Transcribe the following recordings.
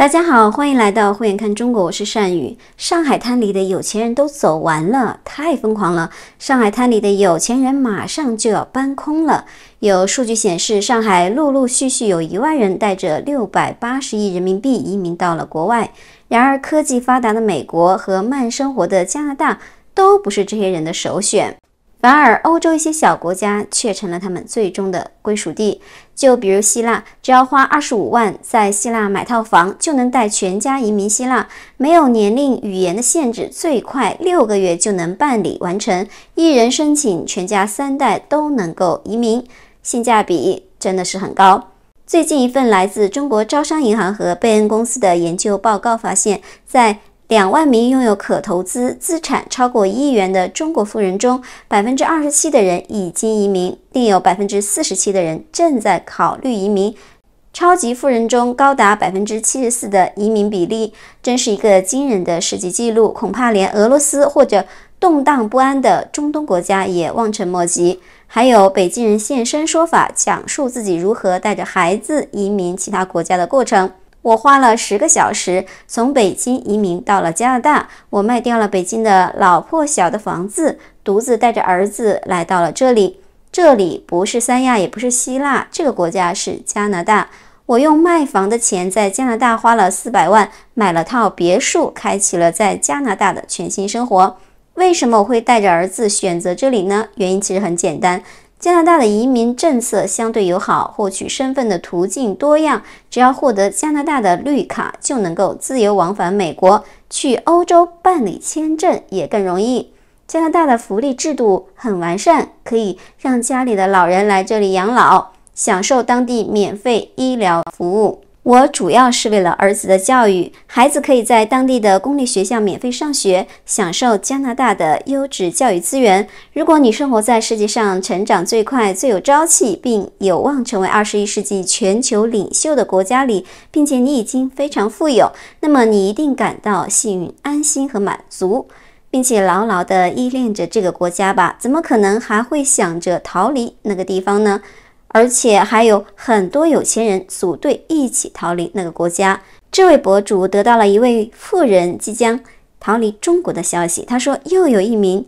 大家好，欢迎来到慧眼看中国，我是善宇。上海滩里的有钱人都走完了，太疯狂了！上海滩里的有钱人马上就要搬空了。有数据显示，上海陆陆续续有一万人带着六百八十亿人民币移民到了国外。然而，科技发达的美国和慢生活的加拿大都不是这些人的首选，反而欧洲一些小国家却成了他们最终的归属地。就比如希腊，只要花二十五万在希腊买套房，就能带全家移民希腊，没有年龄、语言的限制，最快六个月就能办理完成，一人申请，全家三代都能够移民，性价比真的是很高。最近一份来自中国招商银行和贝恩公司的研究报告发现，在两万名拥有可投资资产超过一亿元的中国富人中，百分之二十七的人已经移民，另有百分之四十七的人正在考虑移民。超级富人中高达百分之七十四的移民比例，真是一个惊人的世界纪录，恐怕连俄罗斯或者动荡不安的中东国家也望尘莫及。还有北京人现身说法，讲述自己如何带着孩子移民其他国家的过程。我花了十个小时从北京移民到了加拿大。我卖掉了北京的老破小的房子，独自带着儿子来到了这里。这里不是三亚，也不是希腊，这个国家是加拿大。我用卖房的钱在加拿大花了四百万买了套别墅，开启了在加拿大的全新生活。为什么我会带着儿子选择这里呢？原因其实很简单。加拿大的移民政策相对友好，获取身份的途径多样。只要获得加拿大的绿卡，就能够自由往返美国，去欧洲办理签证也更容易。加拿大的福利制度很完善，可以让家里的老人来这里养老，享受当地免费医疗服务。我主要是为了儿子的教育，孩子可以在当地的公立学校免费上学，享受加拿大的优质教育资源。如果你生活在世界上成长最快、最有朝气，并有望成为二十一世纪全球领袖的国家里，并且你已经非常富有，那么你一定感到幸运、安心和满足，并且牢牢地依恋着这个国家吧？怎么可能还会想着逃离那个地方呢？而且还有很多有钱人组队一起逃离那个国家。这位博主得到了一位富人即将逃离中国的消息。他说，又有一名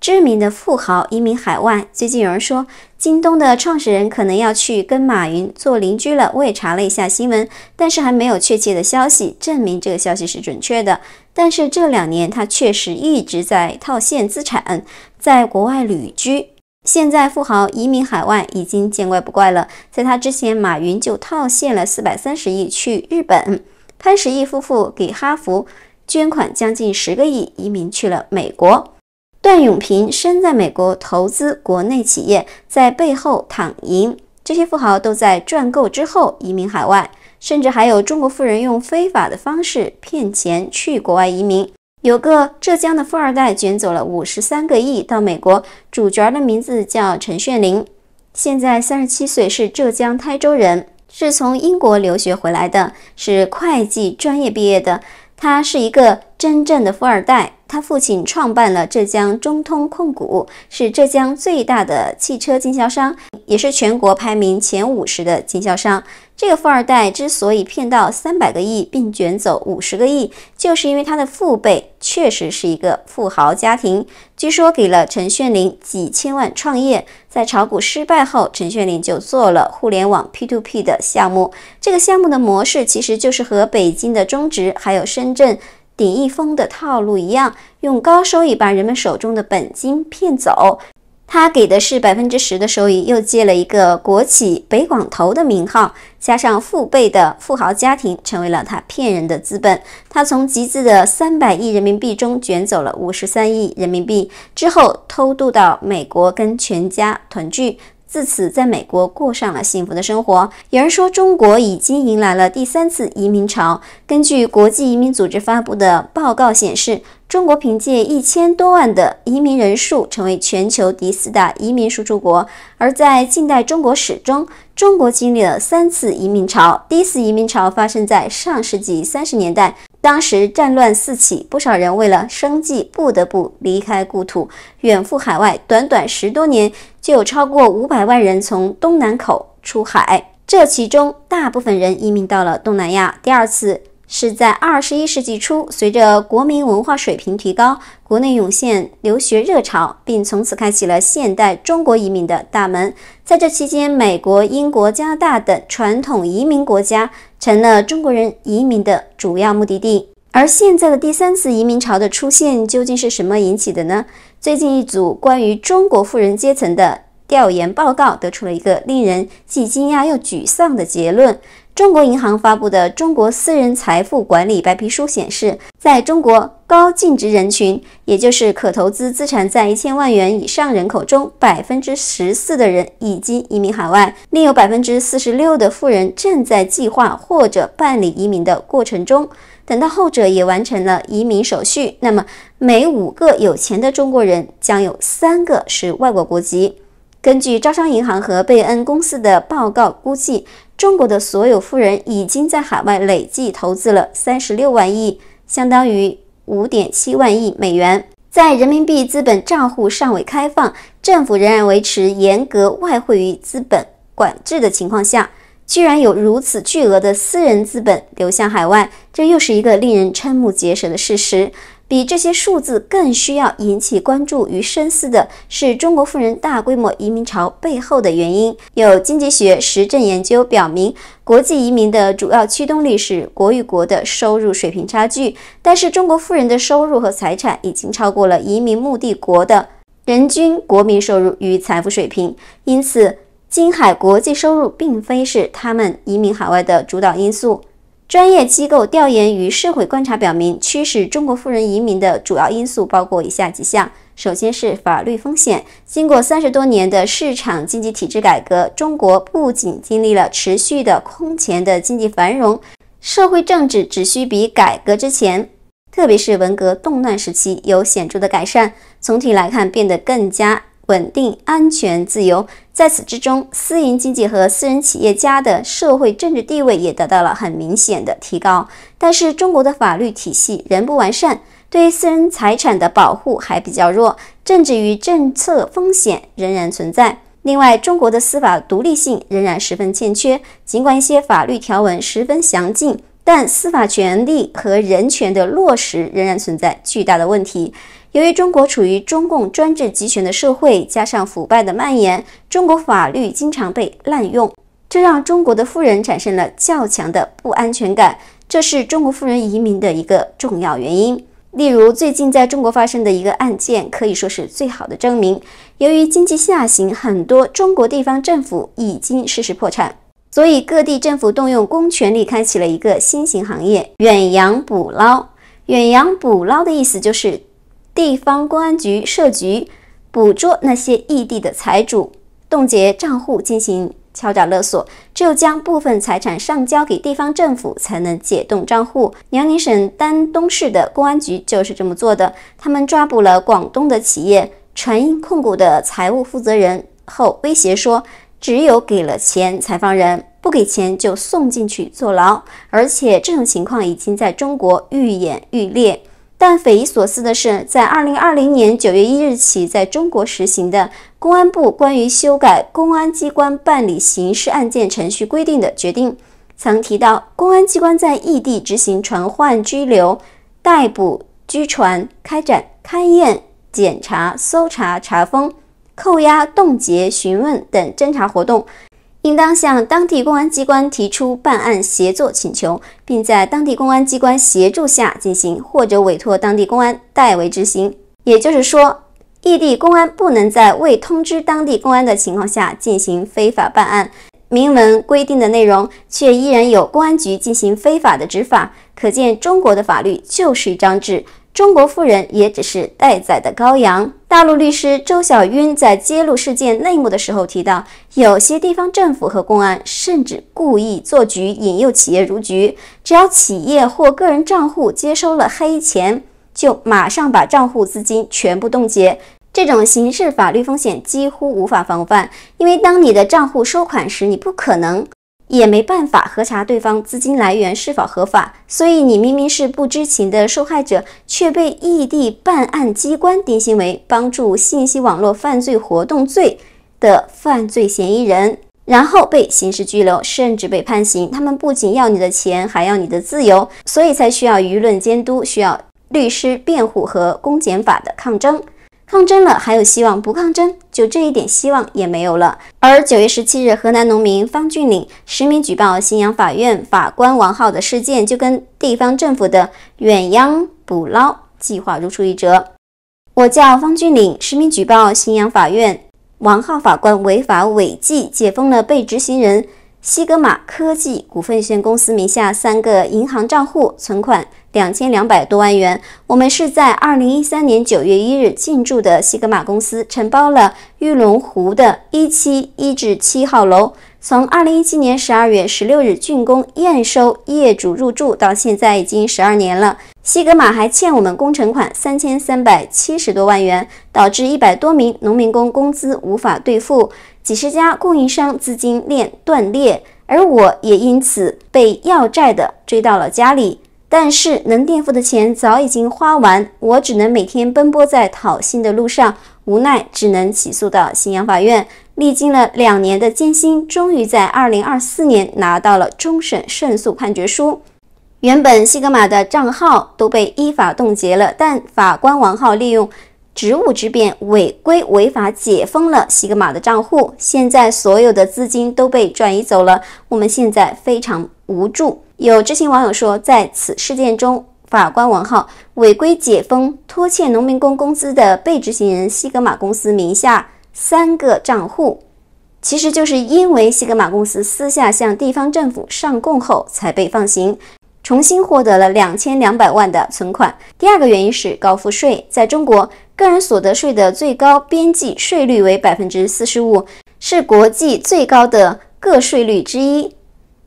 知名的富豪移民海外。最近有人说，京东的创始人可能要去跟马云做邻居了。我也查了一下新闻，但是还没有确切的消息证明这个消息是准确的。但是这两年，他确实一直在套现资产，在国外旅居。现在富豪移民海外已经见怪不怪了。在他之前，马云就套现了四百三十亿去日本，潘石屹夫妇给哈佛捐款将近十个亿，移民去了美国。段永平身在美国投资国内企业，在背后躺赢。这些富豪都在赚够之后移民海外，甚至还有中国富人用非法的方式骗钱去国外移民。有个浙江的富二代卷走了五十三个亿到美国，主角的名字叫陈炫霖，现在三十七岁，是浙江台州人，是从英国留学回来的，是会计专业毕业的，他是一个。真正的富二代，他父亲创办了浙江中通控股，是浙江最大的汽车经销商，也是全国排名前五十的经销商。这个富二代之所以骗到三百个亿，并卷走五十个亿，就是因为他的父辈确实是一个富豪家庭，据说给了陈炫林几千万创业。在炒股失败后，陈炫林就做了互联网 P to P 的项目。这个项目的模式其实就是和北京的中植还有深圳。顶一峰的套路一样，用高收益把人们手中的本金骗走。他给的是百分之十的收益，又借了一个国企北广投的名号，加上父辈的富豪家庭，成为了他骗人的资本。他从集资的三百亿人民币中卷走了五十三亿人民币，之后偷渡到美国跟全家团聚。自此，在美国过上了幸福的生活。有人说，中国已经迎来了第三次移民潮。根据国际移民组织发布的报告显示，中国凭借一千多万的移民人数，成为全球第四大移民输出国。而在近代中国史中，中国经历了三次移民潮。第一次移民潮发生在上世纪三十年代。当时战乱四起，不少人为了生计不得不离开故土，远赴海外。短短十多年，就有超过五百万人从东南口出海，这其中大部分人移民到了东南亚。第二次是在二十一世纪初，随着国民文化水平提高，国内涌现留学热潮，并从此开启了现代中国移民的大门。在这期间，美国、英国、加拿大等传统移民国家成了中国人移民的主要目的地。而现在的第三次移民潮的出现，究竟是什么引起的呢？最近一组关于中国富人阶层的调研报告，得出了一个令人既惊讶又沮丧的结论。中国银行发布的《中国私人财富管理白皮书》显示，在中国高净值人群，也就是可投资资产在一千万元以上人口中，百分之十四的人已经移民海外，另有百分之四十六的富人正在计划或者办理移民的过程中。等到后者也完成了移民手续，那么每五个有钱的中国人将有三个是外国国籍。根据招商银行和贝恩公司的报告估计。中国的所有富人已经在海外累计投资了三十六万亿，相当于五点七万亿美元。在人民币资本账户尚未开放、政府仍然维持严格外汇与资本管制的情况下，居然有如此巨额的私人资本流向海外，这又是一个令人瞠目结舌的事实。比这些数字更需要引起关注与深思的是中国富人大规模移民潮背后的原因。有经济学实证研究表明，国际移民的主要驱动力是国与国的收入水平差距。但是，中国富人的收入和财产已经超过了移民目的国的人均国民收入与财富水平，因此，金海国际收入并非是他们移民海外的主导因素。专业机构调研与社会观察表明，驱使中国富人移民的主要因素包括以下几项：首先是法律风险。经过三十多年的市场经济体制改革，中国不仅经历了持续的空前的经济繁荣，社会政治只需比改革之前，特别是文革动乱时期有显著的改善。总体来看，变得更加。稳定、安全、自由，在此之中，私营经济和私人企业家的社会政治地位也得到了很明显的提高。但是，中国的法律体系仍不完善，对私人财产的保护还比较弱，政治与政策风险仍然存在。另外，中国的司法独立性仍然十分欠缺。尽管一些法律条文十分详尽，但司法权利和人权的落实仍然存在巨大的问题。由于中国处于中共专制集权的社会，加上腐败的蔓延，中国法律经常被滥用，这让中国的富人产生了较强的不安全感，这是中国富人移民的一个重要原因。例如，最近在中国发生的一个案件可以说是最好的证明。由于经济下行，很多中国地方政府已经事实破产，所以各地政府动用公权力开启了一个新型行业——远洋捕捞。远洋捕捞的意思就是。地方公安局设局，捕捉那些异地的财主，冻结账户进行敲诈勒索，只有将部分财产上交给地方政府才能解冻账户。辽宁省丹东市的公安局就是这么做的。他们抓捕了广东的企业传音控股的财务负责人后，威胁说，只有给了钱才放人，不给钱就送进去坐牢。而且这种情况已经在中国愈演愈烈。但匪夷所思的是，在二零二零年九月一日起，在中国实行的公安部关于修改《公安机关办理刑事案件程序规定》的决定，曾提到，公安机关在异地执行传唤、拘留、逮捕、拘传、开展勘验、检查、搜查、查封、扣押、冻结、询问等侦查活动。应当向当地公安机关提出办案协作请求，并在当地公安机关协助下进行，或者委托当地公安代为执行。也就是说，异地公安不能在未通知当地公安的情况下进行非法办案。明文规定的内容，却依然有公安局进行非法的执法。可见，中国的法律就是一张纸，中国富人也只是待宰的羔羊。大陆律师周小晕在揭露事件内幕的时候提到，有些地方政府和公安甚至故意做局引诱企业入局，只要企业或个人账户接收了黑钱，就马上把账户资金全部冻结。这种刑事法律风险几乎无法防范，因为当你的账户收款时，你不可能。也没办法核查对方资金来源是否合法，所以你明明是不知情的受害者，却被异地办案机关定性为帮助信息网络犯罪活动罪的犯罪嫌疑人，然后被刑事拘留，甚至被判刑。他们不仅要你的钱，还要你的自由，所以才需要舆论监督，需要律师辩护和公检法的抗争。抗争了还有希望，不抗争就这一点希望也没有了。而九月十七日，河南农民方俊岭实名举报信阳法院法官王浩的事件，就跟地方政府的远洋捕捞计划如出一辙。我叫方俊岭，实名举报信阳法院王浩法官违法违纪，解封了被执行人。西格玛科技股份有限公司名下三个银行账户存款两千两百多万元。我们是在二零一三年九月一日进驻的西格玛公司，承包了玉龙湖的一期一至七号楼，从二零一七年十二月十六日竣工验收、业主入住到现在已经十二年了。西格玛还欠我们工程款三千三百七十多万元，导致一百多名农民工工资无法兑付，几十家供应商资金链断裂，而我也因此被要债的追到了家里。但是能垫付的钱早已经花完，我只能每天奔波在讨薪的路上，无奈只能起诉到信阳法院。历经了两年的艰辛，终于在二零二四年拿到了终审胜诉判决书。原本西格玛的账号都被依法冻结了，但法官王浩利用职务之便，违规违法解封了西格玛的账户。现在所有的资金都被转移走了，我们现在非常无助。有知情网友说，在此事件中，法官王浩违规解封拖欠农民工工资的被执行人西格玛公司名下三个账户，其实就是因为西格玛公司私下向地方政府上供后才被放行。重新获得了两千两百万的存款。第二个原因是高赋税，在中国，个人所得税的最高边际税率为百分之四十五，是国际最高的个税率之一，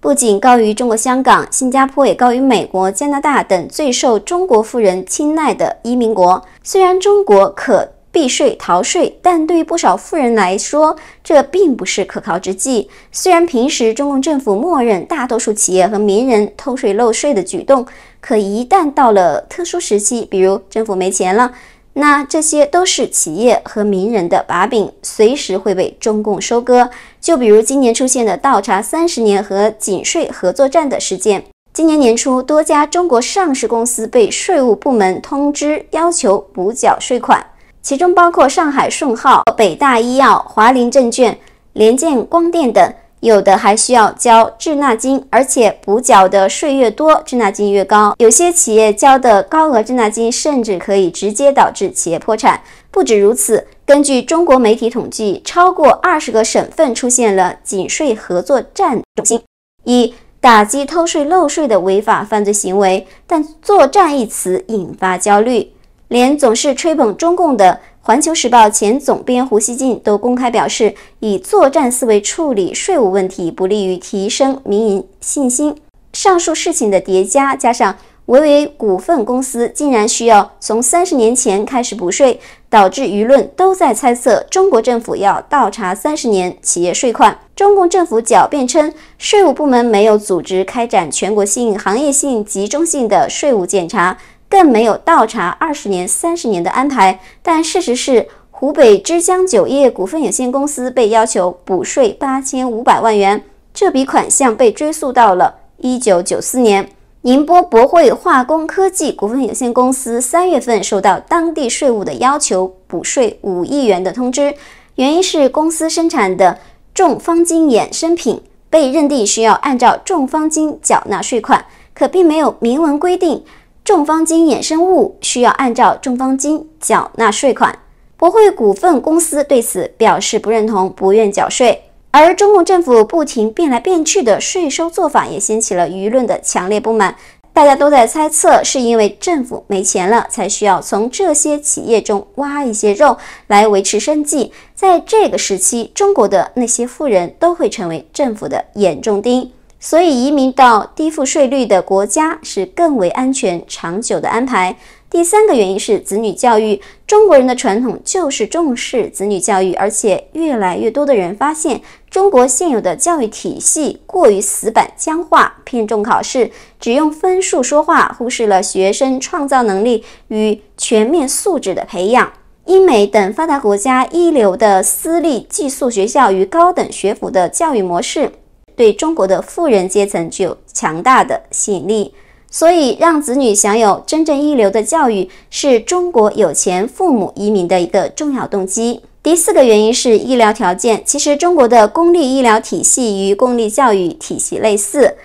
不仅高于中国香港、新加坡，也高于美国、加拿大等最受中国富人青睐的移民国。虽然中国可避税逃税，但对于不少富人来说，这并不是可靠之计。虽然平时中共政府默认大多数企业和名人偷税漏税的举动，可一旦到了特殊时期，比如政府没钱了，那这些都是企业和名人的把柄，随时会被中共收割。就比如今年出现的倒查三十年和减税合作战的事件。今年年初，多家中国上市公司被税务部门通知要求补缴税款。其中包括上海顺浩、北大医药、华林证券、联建光电等，有的还需要交滞纳金，而且补缴的税越多，滞纳金越高。有些企业交的高额滞纳金，甚至可以直接导致企业破产。不止如此，根据中国媒体统计，超过二十个省份出现了“减税合作战”中心，以打击偷税漏税的违法犯罪行为，但“作战”一词引发焦虑。连总是吹捧中共的《环球时报》前总编胡锡进都公开表示，以作战思维处理税务问题不利于提升民营信心。上述事情的叠加，加上维维股份公司竟然需要从三十年前开始补税，导致舆论都在猜测中国政府要倒查三十年企业税款。中共政府狡辩称，税务部门没有组织开展全国性、行业性、集中性的税务检查。更没有倒查二十年、三十年的安排。但事实是，湖北之江酒业股份有限公司被要求补税八千五百万元，这笔款项被追溯到了一九九四年。宁波博汇化工科技股份有限公司三月份收到当地税务的要求补税五亿元的通知，原因是公司生产的重方精衍生品被认定需要按照重方精缴纳税款，可并没有明文规定。中方金衍生物需要按照中方金缴纳税款，博汇股份公司对此表示不认同，不愿缴税。而中共政府不停变来变去的税收做法，也掀起了舆论的强烈不满。大家都在猜测，是因为政府没钱了，才需要从这些企业中挖一些肉来维持生计。在这个时期，中国的那些富人都会成为政府的眼中钉。所以，移民到低负税率的国家是更为安全、长久的安排。第三个原因是子女教育。中国人的传统就是重视子女教育，而且越来越多的人发现，中国现有的教育体系过于死板、僵化，偏重考试，只用分数说话，忽视了学生创造能力与全面素质的培养。英美等发达国家一流的私立寄宿学校与高等学府的教育模式。对中国的富人阶层具有强大的吸引力，所以让子女享有真正一流的教育是中国有钱父母移民的一个重要动机。第四个原因是医疗条件，其实中国的公立医疗体系与公立教育体系类似，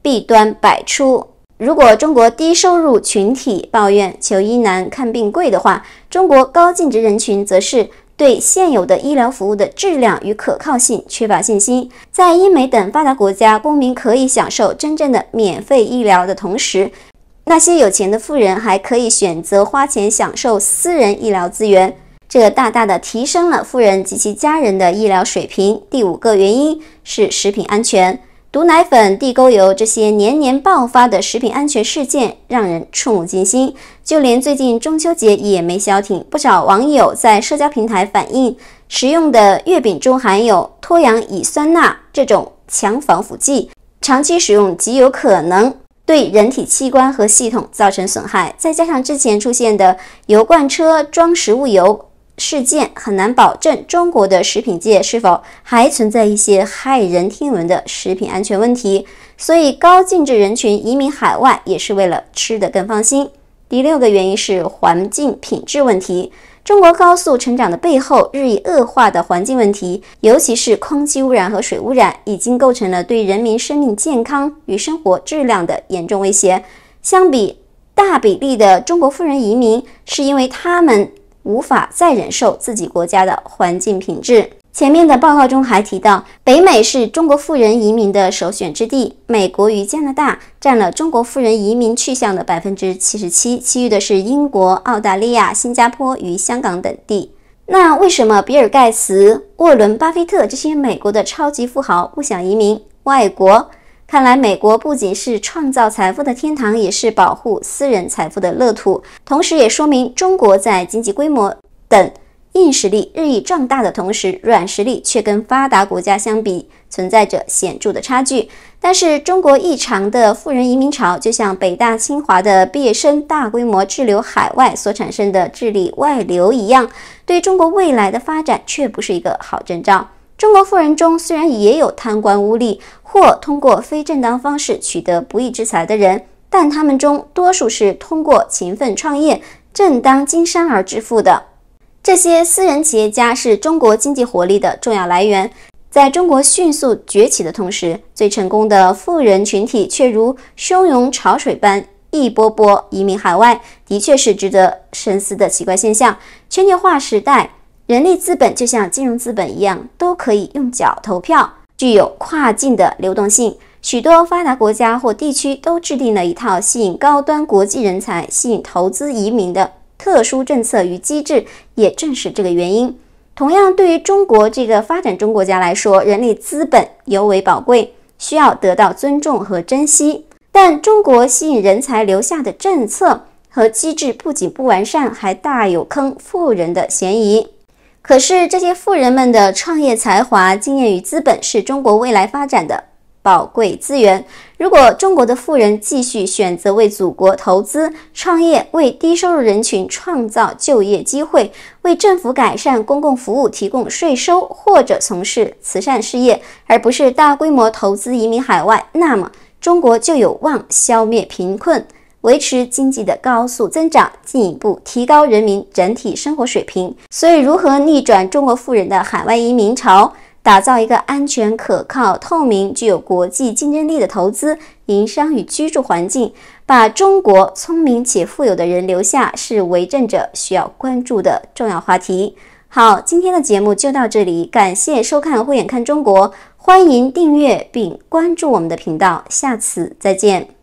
弊端百出。如果中国低收入群体抱怨求医难、看病贵的话，中国高净值人群则是。对现有的医疗服务的质量与可靠性缺乏信心。在英美等发达国家，公民可以享受真正的免费医疗的同时，那些有钱的富人还可以选择花钱享受私人医疗资源，这大大的提升了富人及其家人的医疗水平。第五个原因是食品安全。毒奶粉、地沟油，这些年年爆发的食品安全事件让人触目惊心。就连最近中秋节也没消停，不少网友在社交平台反映，食用的月饼中含有脱氧乙酸钠这种强防腐剂，长期使用极有可能对人体器官和系统造成损害。再加上之前出现的油罐车装食物油。事件很难保证中国的食品界是否还存在一些骇人听闻的食品安全问题，所以高净值人群移民海外也是为了吃得更放心。第六个原因是环境品质问题，中国高速成长的背后日益恶化的环境问题，尤其是空气污染和水污染，已经构成了对人民生命健康与生活质量的严重威胁。相比大比例的中国富人移民，是因为他们。无法再忍受自己国家的环境品质。前面的报告中还提到，北美是中国富人移民的首选之地，美国与加拿大占了中国富人移民去向的百分之七十七，其余的是英国、澳大利亚、新加坡与香港等地。那为什么比尔·盖茨、沃伦·巴菲特这些美国的超级富豪不想移民外国？看来，美国不仅是创造财富的天堂，也是保护私人财富的乐土。同时，也说明中国在经济规模等硬实力日益壮大的同时，软实力却跟发达国家相比存在着显著的差距。但是，中国异常的富人移民潮，就像北大、清华的毕业生大规模滞留海外所产生的智力外流一样，对中国未来的发展却不是一个好征兆。中国富人中虽然也有贪官污吏或通过非正当方式取得不义之财的人，但他们中多数是通过勤奋创业、正当经商而致富的。这些私人企业家是中国经济活力的重要来源。在中国迅速崛起的同时，最成功的富人群体却如汹涌潮水般一波波移民海外，的确是值得深思的奇怪现象。全球化时代。人力资本就像金融资本一样，都可以用脚投票，具有跨境的流动性。许多发达国家或地区都制定了一套吸引高端国际人才、吸引投资移民的特殊政策与机制。也正是这个原因，同样对于中国这个发展中国家来说，人力资本尤为宝贵，需要得到尊重和珍惜。但中国吸引人才留下的政策和机制不仅不完善，还大有坑富人的嫌疑。可是，这些富人们的创业才华、经验与资本是中国未来发展的宝贵资源。如果中国的富人继续选择为祖国投资创业、为低收入人群创造就业机会、为政府改善公共服务提供税收或者从事慈善事业，而不是大规模投资移民海外，那么中国就有望消灭贫困。维持经济的高速增长，进一步提高人民整体生活水平。所以，如何逆转中国富人的海外移民潮，打造一个安全、可靠、透明、具有国际竞争力的投资、营商与居住环境，把中国聪明且富有的人留下，是为政者需要关注的重要话题。好，今天的节目就到这里，感谢收看《慧眼看中国》，欢迎订阅并关注我们的频道，下次再见。